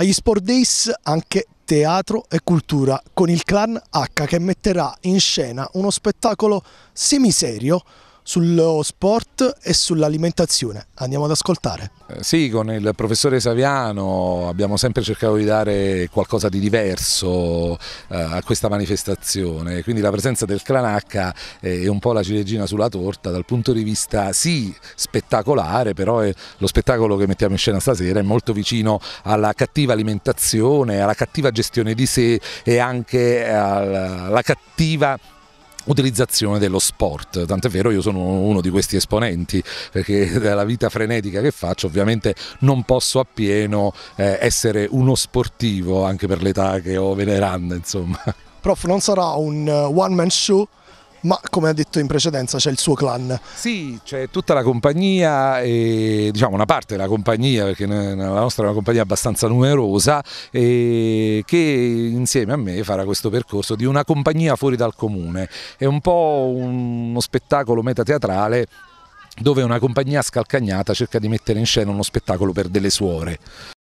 Agli Sport Days anche teatro e cultura con il clan H che metterà in scena uno spettacolo semiserio sullo sport e sull'alimentazione. Andiamo ad ascoltare. Eh, sì, con il professore Saviano abbiamo sempre cercato di dare qualcosa di diverso eh, a questa manifestazione, quindi la presenza del Cranacca è eh, un po' la ciliegina sulla torta dal punto di vista sì spettacolare, però è lo spettacolo che mettiamo in scena stasera è molto vicino alla cattiva alimentazione, alla cattiva gestione di sé e anche alla cattiva utilizzazione dello sport, tant'è vero io sono uno di questi esponenti perché dalla vita frenetica che faccio ovviamente non posso appieno eh, essere uno sportivo anche per l'età che ho veneranda insomma. Prof non sarà un eh, one man show ma come ha detto in precedenza c'è il suo clan. Sì, c'è tutta la compagnia, e, diciamo una parte della compagnia, perché la nostra è una compagnia abbastanza numerosa, e, che insieme a me farà questo percorso di una compagnia fuori dal comune. È un po' uno spettacolo metateatrale dove una compagnia scalcagnata cerca di mettere in scena uno spettacolo per delle suore.